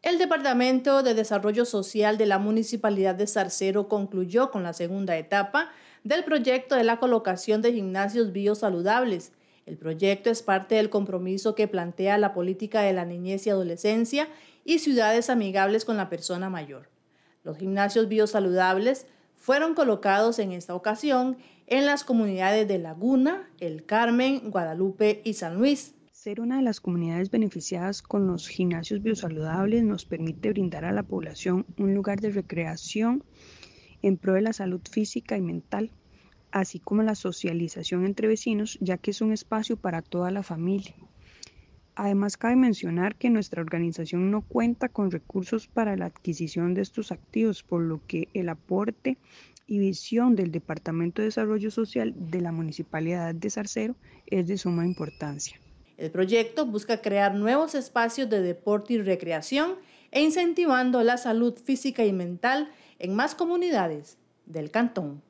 El Departamento de Desarrollo Social de la Municipalidad de Zarcero concluyó con la segunda etapa del proyecto de la colocación de gimnasios biosaludables. El proyecto es parte del compromiso que plantea la política de la niñez y adolescencia y ciudades amigables con la persona mayor. Los gimnasios biosaludables fueron colocados en esta ocasión en las comunidades de Laguna, El Carmen, Guadalupe y San Luis. Ser una de las comunidades beneficiadas con los gimnasios biosaludables nos permite brindar a la población un lugar de recreación en pro de la salud física y mental, así como la socialización entre vecinos, ya que es un espacio para toda la familia. Además, cabe mencionar que nuestra organización no cuenta con recursos para la adquisición de estos activos, por lo que el aporte y visión del Departamento de Desarrollo Social de la Municipalidad de Zarcero es de suma importancia. El proyecto busca crear nuevos espacios de deporte y recreación e incentivando la salud física y mental en más comunidades del cantón.